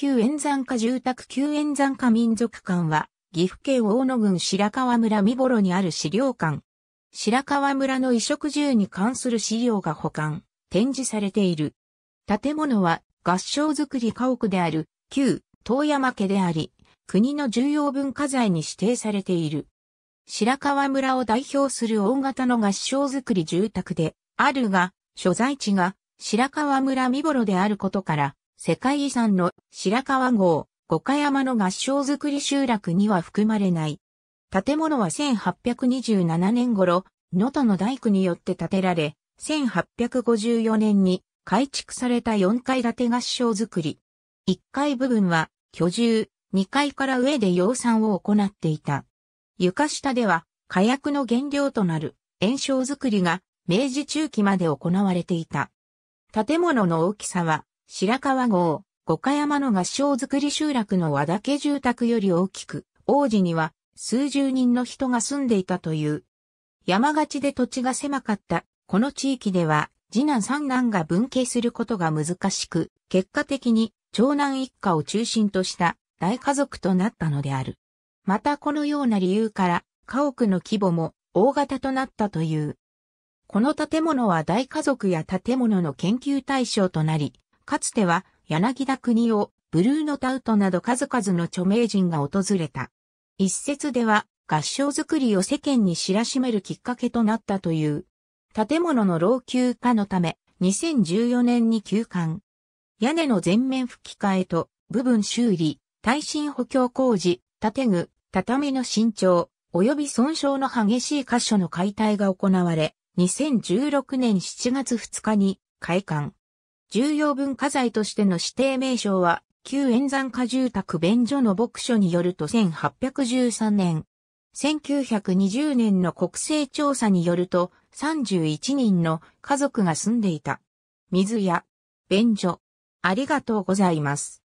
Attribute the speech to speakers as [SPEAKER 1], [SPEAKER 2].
[SPEAKER 1] 旧円山家住宅旧円山家民族館は、岐阜県大野郡白川村見幌にある資料館。白川村の衣食住に関する資料が保管、展示されている。建物は合掌造り家屋である旧遠山家であり、国の重要文化財に指定されている。白川村を代表する大型の合掌造り住宅であるが、所在地が白川村見幌であることから、世界遺産の白川郷、五箇山の合掌造り集落には含まれない。建物は1827年頃、能登の大工によって建てられ、1854年に改築された4階建て合掌造り。1階部分は居住、2階から上で養蚕を行っていた。床下では火薬の原料となる炎症造りが明治中期まで行われていた。建物の大きさは白川郷、五箇山の合掌造り集落の和田家住宅より大きく、王子には数十人の人が住んでいたという。山勝ちで土地が狭かった、この地域では、次男三男が分家することが難しく、結果的に長男一家を中心とした大家族となったのである。またこのような理由から、家屋の規模も大型となったという。この建物は大家族や建物の研究対象となり、かつては柳田国をブルーノタウトなど数々の著名人が訪れた。一説では合唱作りを世間に知らしめるきっかけとなったという。建物の老朽化のため2014年に休館。屋根の全面吹き替えと部分修理、耐震補強工事、建具、畳の新調、及び損傷の激しい箇所の解体が行われ、2016年7月2日に開館。重要文化財としての指定名称は、旧円山家住宅便所の牧所によると1813年、1920年の国勢調査によると31人の家族が住んでいた。水屋、便所、ありがとうございます。